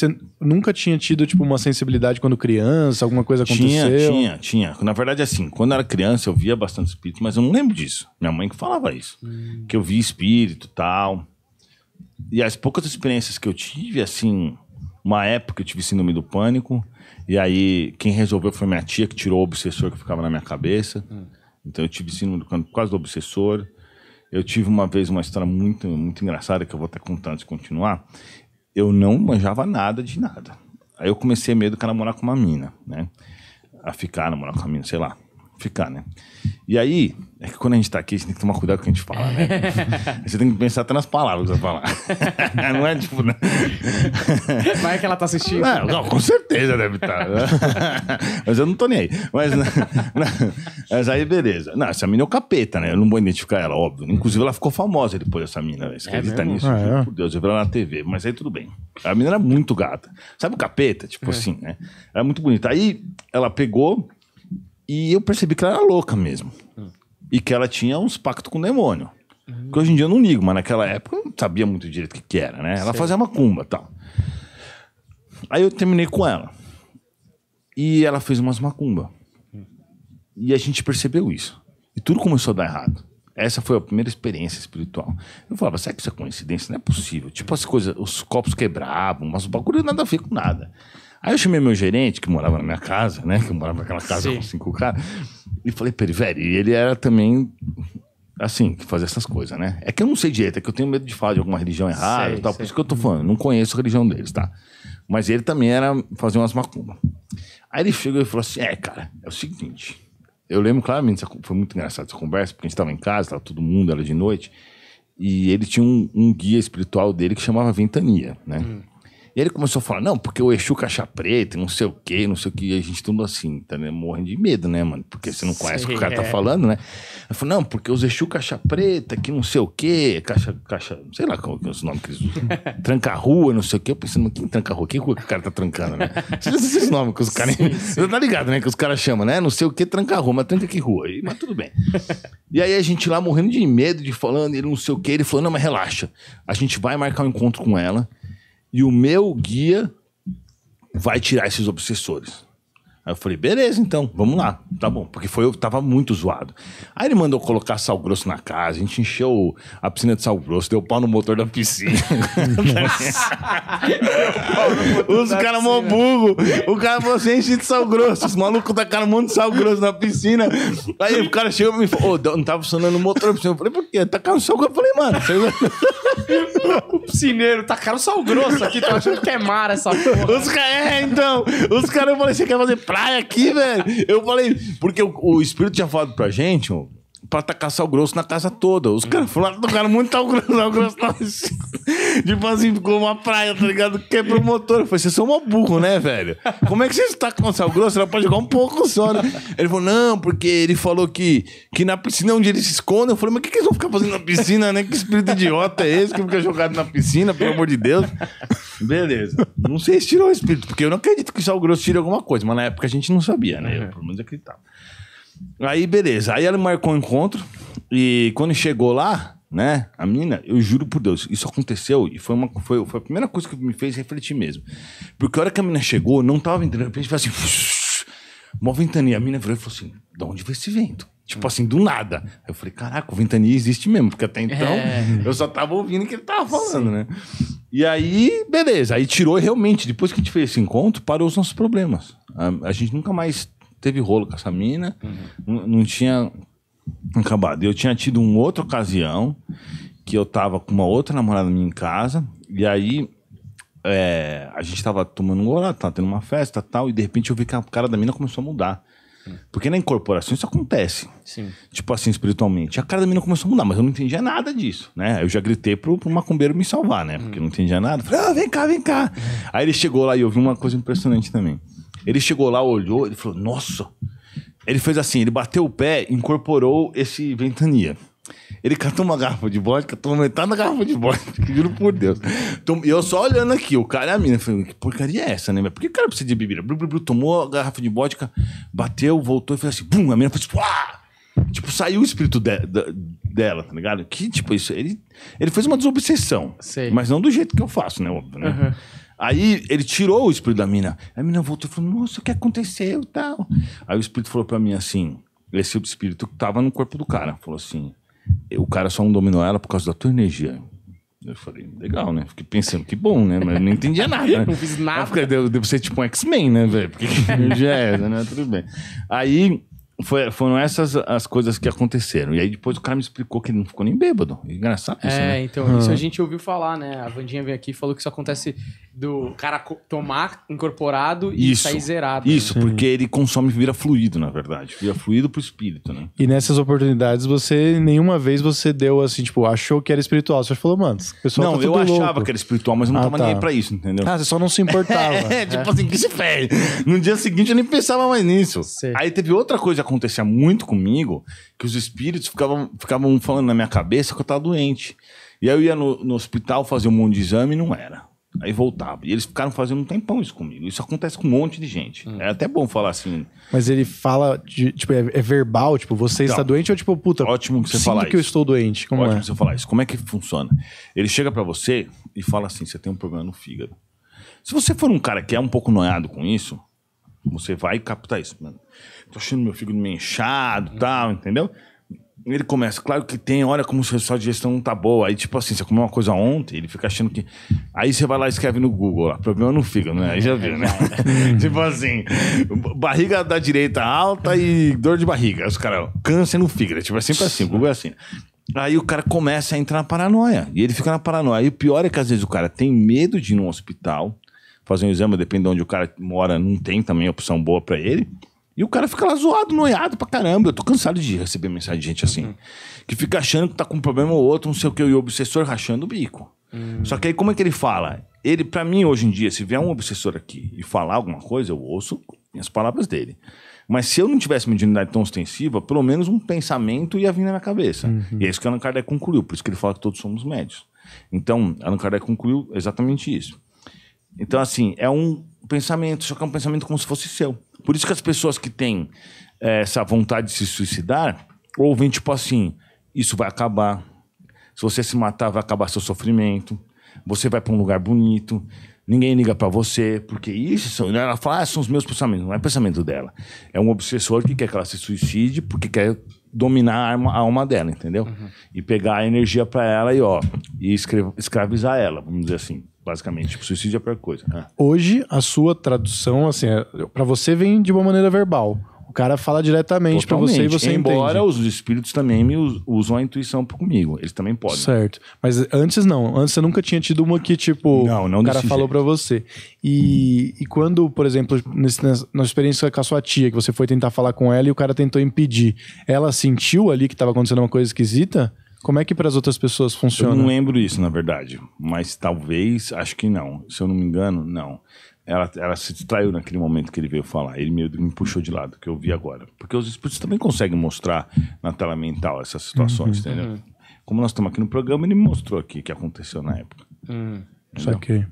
Você nunca tinha tido, tipo, uma sensibilidade quando criança? Alguma coisa tinha, aconteceu? Tinha, tinha, Na verdade, assim, quando era criança, eu via bastante espírito, mas eu não lembro disso. Minha mãe que falava isso. Hum. Que eu via espírito e tal. E as poucas experiências que eu tive, assim... Uma época eu tive síndrome do pânico. E aí, quem resolveu foi minha tia, que tirou o obsessor que ficava na minha cabeça. Hum. Então, eu tive síndrome do pânico quase do obsessor. Eu tive uma vez uma história muito, muito engraçada que eu vou até contar antes de continuar eu não manjava nada de nada. Aí eu comecei medo que namorar com uma mina, né? A ficar, namorar com uma mina, sei lá ficar, né? E aí, é que quando a gente tá aqui, a gente tem que tomar cuidado com o que a gente fala, né? você tem que pensar até nas palavras que você falar. não é tipo. Né? Vai que ela tá assistindo. Não, não com certeza deve estar. Tá. mas eu não tô nem aí. Mas, não, né, né, mas aí, beleza. Não, essa mina é o capeta, né? Eu não vou identificar ela, óbvio. Inclusive, ela ficou famosa depois dessa mina. Você né? acredita é tá nisso? Ah, é. Por Deus, eu vi ela na TV. Mas aí tudo bem. A mina era muito gata. Sabe o capeta? Tipo é. assim, né? Era muito bonita. Aí ela pegou e eu percebi que ela era louca mesmo. Hum. E que ela tinha uns pactos com o demônio. Hum. Que hoje em dia eu não ligo, mas naquela época eu não sabia muito direito o que, era, né? Ela Sei. fazia macumba e tal. Aí eu terminei com ela. E ela fez umas macumba. Hum. E a gente percebeu isso. E tudo começou a dar errado. Essa foi a primeira experiência espiritual. Eu falava, será que isso é coincidência? Não é possível. Tipo, as coisas, os copos quebravam, mas o bagulho nada a ver com nada. Aí eu chamei meu gerente, que morava na minha casa, né? Que morava naquela casa Sim. com cinco caras. E falei pra ele, velho, e ele era também assim, que fazia essas coisas, né? É que eu não sei direito, é que eu tenho medo de falar de alguma religião errada sei, e tal. Sei. Por isso que eu tô falando, não conheço a religião deles, tá? Mas ele também era fazer umas macumbas. Aí ele chegou e falou assim: é, cara, é o seguinte. Eu lembro claramente, foi muito engraçado essa conversa, porque a gente tava em casa, tava todo mundo, era de noite. E ele tinha um, um guia espiritual dele que chamava Ventania, né? Hum. E ele começou a falar, não, porque o Exu Caixa Preta, não sei o quê, não sei o que. a gente tudo assim, também tá, né, morrendo de medo, né, mano? Porque você não conhece Sim, o que o cara tá é. tá falando, né? Eu falou, não, porque os Exu Caixa Preta, que não sei o quê, Caixa, caixa sei lá qual é que é o que eles usam. Tranca-rua, não sei o quê. Eu pensando, quem tranca-rua? rua que o cara tá trancando, né? Esses nomes que os caras... Você tá ligado, né? Que os caras chamam, né? Não sei o que, tranca-rua, mas tranca que rua? E, mas tudo bem. e aí a gente lá morrendo de medo, de falando, ele não sei o quê. Ele falou, não, mas relaxa. A gente vai marcar um encontro com ela e o meu guia vai tirar esses obsessores. Aí eu falei, beleza, então, vamos lá, tá bom, porque foi, eu tava muito zoado. Aí ele mandou colocar sal grosso na casa, a gente encheu a piscina de sal grosso, deu pau no motor da piscina. os caras mó burro, o cara falou assim, enche de sal grosso, os malucos tacaram tá um monte de sal grosso na piscina. Aí o cara chegou e me falou, oh, não tava funcionando o motor da piscina. Eu falei, por quê? Tacaram tá sal grosso. Eu falei, mano, você o piscineiro tá caro sal grosso aqui, tô achando que é mar essa porra. Os caras, É, então. Os caras, eu falei, você quer fazer praia aqui, velho? Eu falei, porque o, o espírito tinha falado pra gente, pra tacar sal grosso na casa toda. Os caras falaram, tocaram muito sal grosso, sal grosso tipo assim, ficou uma praia, tá ligado? Quebra o motor. Eu falei, vocês são uma burro, né, velho? Como é que vocês tá com sal grosso? Ela pode jogar um pouco só, né? Ele falou, não, porque ele falou que, que na piscina onde eles se escondem. Eu falei, mas o que, que eles vão ficar fazendo na piscina, né? Que espírito idiota é esse que fica jogado na piscina, pelo amor de Deus? Beleza. Não sei se tirou o espírito, porque eu não acredito que o sal grosso tire alguma coisa, mas na época a gente não sabia, né? Eu, pelo menos acreditava. Aí, beleza. Aí ela marcou o um encontro. E quando chegou lá, né? A menina, eu juro por Deus, isso aconteceu e foi, uma, foi, foi a primeira coisa que me fez refletir mesmo. Porque a hora que a menina chegou, não tava entrando, de repente foi assim, uma ventania. A menina virou e falou assim: de onde veio esse vento? Tipo assim, do nada. Eu falei, caraca, o Ventania existe mesmo, porque até então é. eu só tava ouvindo o que ele tava falando, Sim. né? E aí, beleza. Aí tirou realmente, depois que a gente fez esse encontro, parou os nossos problemas. A, a gente nunca mais teve rolo com essa mina, uhum. não tinha acabado. Eu tinha tido uma outra ocasião que eu tava com uma outra namorada minha em casa, e aí é, a gente tava tomando um goró, tava tendo uma festa tal, e de repente eu vi que a cara da mina começou a mudar. Hum. Porque na incorporação isso acontece. Sim. Tipo assim, espiritualmente. A cara da mina começou a mudar, mas eu não entendia nada disso, né? Eu já gritei pro, pro macumbeiro me salvar, né? Porque hum. eu não hum. entendia nada. Falei, ah, vem cá, vem cá. Hum. Aí ele chegou lá e eu vi uma coisa impressionante também. Ele chegou lá, olhou, ele falou, nossa, ele fez assim, ele bateu o pé, incorporou esse ventania. Ele catou uma garrafa de vodka, tomou metade da garrafa de vodka, juro por Deus. E eu só olhando aqui, o cara e é a mina, falei, que porcaria é essa, né? Por que o cara precisa de bebida? Blu, blu, blu, tomou a garrafa de vodka, bateu, voltou e fez assim, bum, a mina fez, uá! Tipo, saiu o espírito de, de, dela, tá ligado? Que, tipo, isso, ele, ele fez uma desobsessão. Sei. Mas não do jeito que eu faço, né? Óbvio, né? Uhum. Aí ele tirou o espírito da mina. A mina voltou e falou: Nossa, o que aconteceu? tal. Aí o espírito falou para mim assim: Esse espírito tava no corpo do cara. Falou assim: O cara só não dominou ela por causa da tua energia. Eu falei, legal, né? Fiquei pensando, que bom, né? Mas não entendia nada. Né? não fiz nada. Fiquei, deu, deu ser tipo um X-Men, né, velho? Porque já era, é né? Tudo bem. Aí foi, foram essas as coisas que aconteceram. E aí depois o cara me explicou que ele não ficou nem bêbado. Engraçado isso, É, né? então, isso a gente ouviu falar, né? A Vandinha veio aqui e falou que isso acontece do cara tomar incorporado e isso, sair zerado. Né? Isso, né? porque ele consome vira fluido, na verdade. Vira fluido pro espírito, né? E nessas oportunidades, você nenhuma vez você deu assim, tipo, achou que era espiritual. Você falou, mano, pessoal. Não, tá eu louco. achava que era espiritual, mas não ah, tava tá. nem aí pra isso, entendeu? Ah, você só não se importava. É, é, tipo assim, que se fere No dia seguinte eu nem pensava mais nisso. Aí teve outra coisa que acontecia muito comigo, que os espíritos ficavam, ficavam falando na minha cabeça que eu tava doente. E aí eu ia no, no hospital fazer um monte de exame e não era. Aí voltava. E eles ficaram fazendo um tempão isso comigo. Isso acontece com um monte de gente. Hum. É até bom falar assim. Mas ele fala, de, tipo, é, é, verbal, tipo, você então, está doente ou tipo, puta, ótimo que você falar que isso. eu estou doente. Como ótimo é? você falar isso. Como é que funciona? Ele chega para você e fala assim: você tem um problema no fígado. Se você for um cara que é um pouco noiado com isso, você vai captar isso, mano. Tô achando meu fígado meio inchado e hum. tal, entendeu? ele começa, claro que tem, olha como sua digestão não tá boa. Aí, tipo assim, você comeu uma coisa ontem, ele fica achando que. Aí você vai lá e escreve no Google, ó, problema no fígado, né? Aí já viu, né? tipo assim, barriga da direita alta e dor de barriga. Os caras, câncer no fígado. Tipo, é sempre assim, o Google é assim. Aí o cara começa a entrar na paranoia. E ele fica na paranoia. E o pior é que às vezes o cara tem medo de ir num hospital, fazer um exame, depende de onde o cara mora, não tem também opção boa para ele. E o cara fica lá zoado, noiado pra caramba. Eu tô cansado de receber mensagem de gente assim. Uhum. Que fica achando que tá com um problema ou outro, não sei o que, e o obsessor rachando o bico. Uhum. Só que aí como é que ele fala? Ele, para mim, hoje em dia, se vier um obsessor aqui e falar alguma coisa, eu ouço as palavras dele. Mas se eu não tivesse uma dignidade tão ostensiva, pelo menos um pensamento ia vir na minha cabeça. Uhum. E é isso que Allan Kardec concluiu, por isso que ele fala que todos somos médios. Então, Allan Kardec concluiu exatamente isso. Então, assim, é um pensamento, só que é um pensamento como se fosse seu. Por isso que as pessoas que têm é, essa vontade de se suicidar ouvem tipo assim: isso vai acabar. Se você se matar, vai acabar seu sofrimento. Você vai para um lugar bonito. Ninguém liga para você, porque isso são, ela fala, ah, são os meus pensamentos, não é pensamento dela. É um obsessor que quer que ela se suicide porque quer dominar a alma, a alma dela, entendeu? Uhum. E pegar a energia para ela e ó, e escravizar ela, vamos dizer assim basicamente. Tipo, suicídio é a pior coisa. Né? Hoje, a sua tradução, assim, é, para você vem de uma maneira verbal. O cara fala diretamente para você e você Embora entende. os espíritos também me usam a intuição comigo. Eles também podem. Certo. Mas antes não. Antes você nunca tinha tido uma que, tipo, não, não o cara falou para você. E, e quando, por exemplo, nesse, na experiência com a sua tia, que você foi tentar falar com ela e o cara tentou impedir, ela sentiu ali que estava acontecendo uma coisa esquisita? Como é que para as outras pessoas funciona? Eu não lembro isso, na verdade. Mas talvez, acho que não. Se eu não me engano, não. Ela, ela se distraiu naquele momento que ele veio falar. Ele me, me puxou de lado, que eu vi agora. Porque os espíritos também conseguem mostrar na tela mental essas situações, uhum, entendeu? Uhum. Como nós estamos aqui no programa, ele me mostrou aqui o que aconteceu na época. Uhum. Isso aqui.